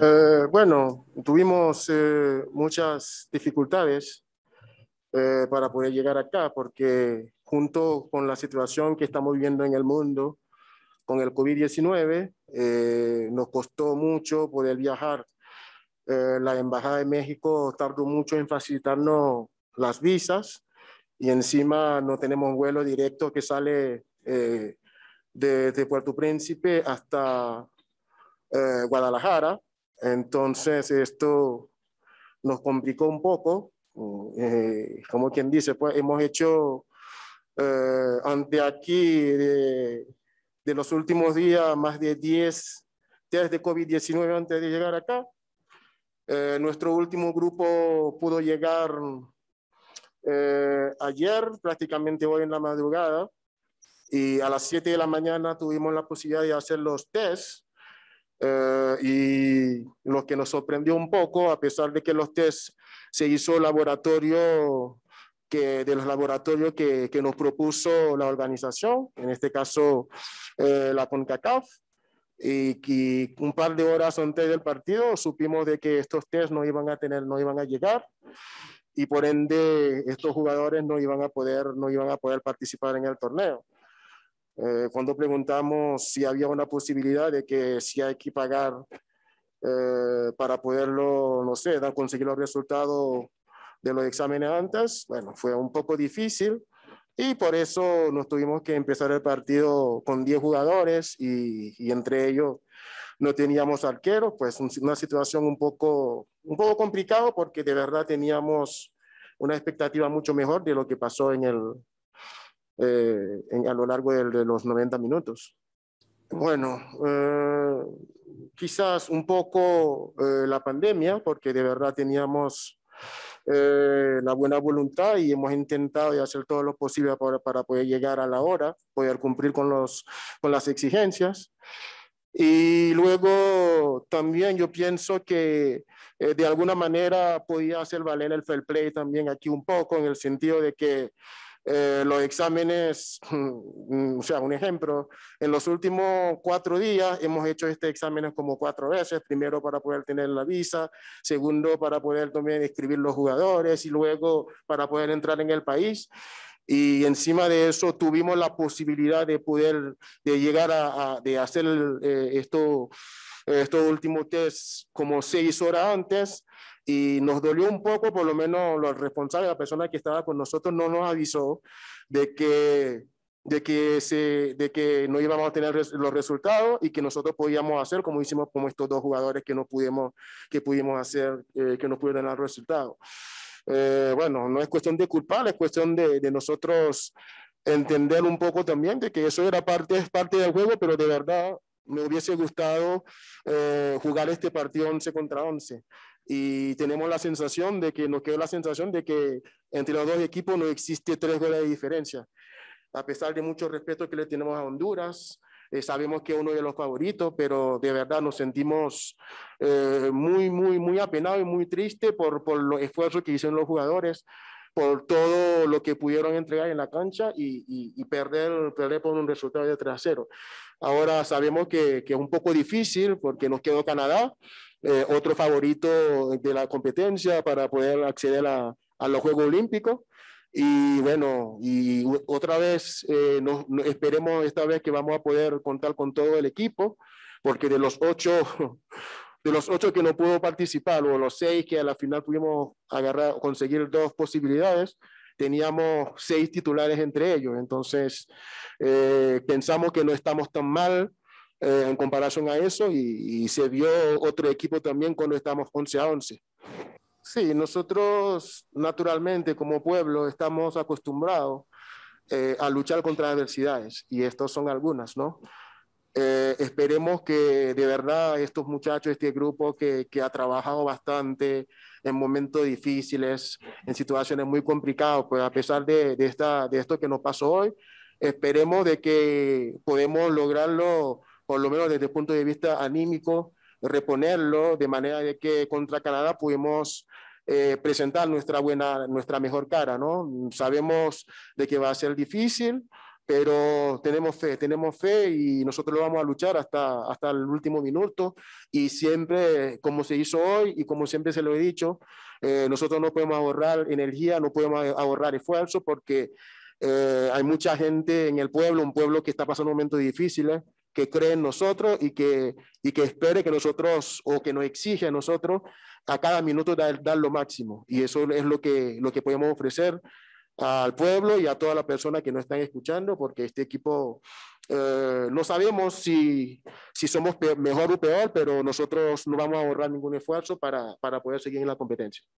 Eh, bueno, tuvimos eh, muchas dificultades eh, para poder llegar acá, porque junto con la situación que estamos viviendo en el mundo, con el COVID-19, nos costó mucho poder viajar. la Embajada de México tardó mucho en facilitarnos las visas y encima no tenemos vuelo directo que sale desde Puerto Príncipe hasta eh, Guadalajara. Entonces esto nos complicó un poco. Mm, eh, como quien dice, pues hemos hecho eh, ante aquí de, los últimos días más de 10 test de COVID-19 antes de llegar acá. nuestro último grupo pudo llegar ayer, prácticamente hoy en la madrugada y a las 7 de la mañana tuvimos la posibilidad de hacer los tests eh, y lo que nos sorprendió un poco, a pesar de que los test se hizo laboratorio que, de los laboratorios que, que nos propuso la organización, en este caso eh, la CONCACAF, y, que un par de horas antes del partido supimos de que estos test no iban a tener, no iban a llegar y por ende estos jugadores no iban a poder, no iban a poder participar en el torneo. Eh, cuando preguntamos si había una posibilidad de que si hay que pagar eh, para poderlo, no sé, dar, conseguir los resultados de los exámenes antes, bueno, fue un poco difícil y por eso nos tuvimos que empezar el partido con 10 jugadores y, entre ellos no teníamos arqueros, pues una situación un poco, un poco complicada porque de verdad teníamos una expectativa mucho mejor de lo que pasó en el, eh, en, a lo largo de, los 90 minutos. Bueno, eh, quizás un poco eh, la pandemia, porque de verdad teníamos la buena voluntad y hemos intentado hacer todo lo posible para, poder llegar a la hora, poder cumplir con, los, las exigencias. Y luego también yo pienso que de alguna manera podía hacer valer el fair play también aquí un poco, en el sentido de que eh, los exámenes, mm, o sea, un ejemplo, en los últimos cuatro días hemos hecho este examen como cuatro veces, primero para poder tener la visa, segundo para poder también escribir los jugadores y luego para poder entrar en el país. Y encima de eso tuvimos la posibilidad de poder, de llegar a, de hacer eh, esto este último test como seis horas antes y nos dolió un poco, por lo menos los responsables, la persona que estaba con nosotros no nos avisó de que de que, se, de que no íbamos a tener los resultados y que nosotros podíamos hacer como hicimos como estos dos jugadores que no pudimos, que pudimos hacer, eh, que no pudieron dar resultados. Eh, bueno, no es cuestión de culpar, es cuestión de, nosotros entender un poco también de que eso era parte, es parte del juego, pero de verdad me hubiese gustado eh, jugar este partido 11 contra 11. Y tenemos la sensación de que nos quedó la sensación de que entre los dos equipos no existe tres goles de diferencia. A pesar de mucho respeto que le tenemos a Honduras, eh, sabemos que es uno de los favoritos, pero de verdad nos sentimos eh, muy, muy, muy apenados y muy tristes por, por los esfuerzos que hicieron los jugadores por todo lo que pudieron entregar en la cancha y, perder, perder por un resultado de 3 a 0. Ahora sabemos que, es un poco difícil porque nos quedó Canadá, eh, otro favorito de la competencia para poder acceder a, los Juegos Olímpicos. Y bueno, y otra vez eh, esperemos esta vez que vamos a poder contar con todo el equipo, porque de los ocho de los ocho que no pudo participar, o los seis que a la final pudimos agarrar, conseguir dos posibilidades, teníamos seis titulares entre ellos. Entonces, eh, pensamos que no estamos tan mal eh, en comparación a eso y, se vio otro equipo también cuando estamos 11 a 11. Sí, nosotros naturalmente como pueblo estamos acostumbrados eh, a luchar contra adversidades y estos son algunas, ¿no? Eh, esperemos que de verdad estos muchachos, este grupo que, ha trabajado bastante en momentos difíciles, en situaciones muy complicadas, pues a pesar de, de, esta, de esto que nos pasó hoy, esperemos de que podemos lograrlo, por lo menos desde el punto de vista anímico, reponerlo de manera de que contra Canadá pudimos eh, presentar nuestra buena, nuestra mejor cara, ¿no? Sabemos de que va a ser difícil, pero tenemos fe, tenemos fe y nosotros lo vamos a luchar hasta, hasta el último minuto y siempre, como se hizo hoy y como siempre se lo he dicho, eh, nosotros no podemos ahorrar energía, no podemos ahorrar esfuerzo porque eh, hay mucha gente en el pueblo, un pueblo que está pasando momentos difíciles, que cree en nosotros y que, y que espere que nosotros o que nos exige a nosotros a cada minuto dar, dar lo máximo. Y eso es lo que, lo que podemos ofrecer al pueblo y a toda la persona que nos están escuchando, porque este equipo no eh, sabemos si, somos mejor o peor, pero nosotros no vamos a ahorrar ningún esfuerzo para poder seguir en la competencia.